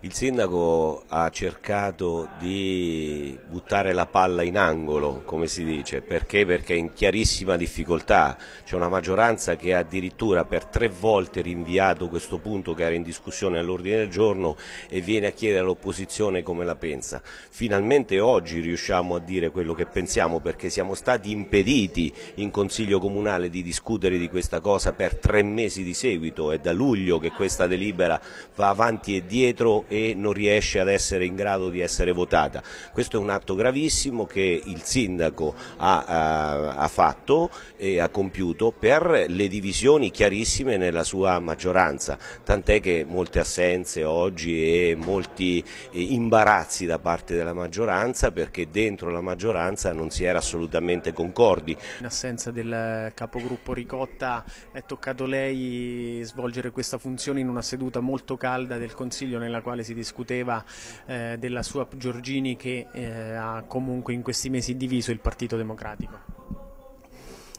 Il sindaco ha cercato di buttare la palla in angolo, come si dice, perché? Perché è in chiarissima difficoltà, c'è una maggioranza che ha addirittura per tre volte rinviato questo punto che era in discussione all'ordine del giorno e viene a chiedere all'opposizione come la pensa. Finalmente oggi riusciamo a dire quello che pensiamo perché siamo stati impediti in Consiglio Comunale di discutere di questa cosa per tre mesi di seguito, è da luglio che questa delibera va avanti e dietro e e non riesce ad essere in grado di essere votata. Questo è un atto gravissimo che il sindaco ha, eh, ha, fatto e ha compiuto per le divisioni chiarissime nella sua maggioranza, tant'è che molte assenze oggi e molti eh, imbarazzi da parte della maggioranza perché dentro la maggioranza non si era assolutamente concordi. In assenza del capogruppo Ricotta è toccato lei svolgere questa funzione in una seduta molto calda del Consiglio nella quale quale si discuteva eh, della sua Giorgini che eh, ha comunque in questi mesi diviso il Partito Democratico.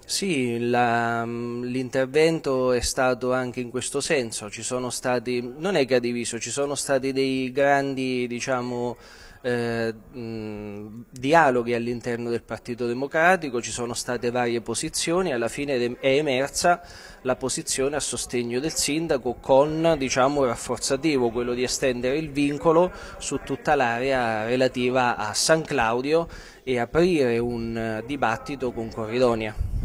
Sì, mm, l'intervento è stato anche in questo senso, ci sono stati, non è che ha diviso, ci sono stati dei grandi diciamo, eh, mh, mm, dialoghi all'interno del Partito Democratico, ci sono state varie posizioni, alla fine è emersa la posizione a sostegno del sindaco con diciamo, rafforzativo, quello di estendere il vincolo su tutta l'area relativa a San Claudio e aprire un eh, dibattito con Corridonia.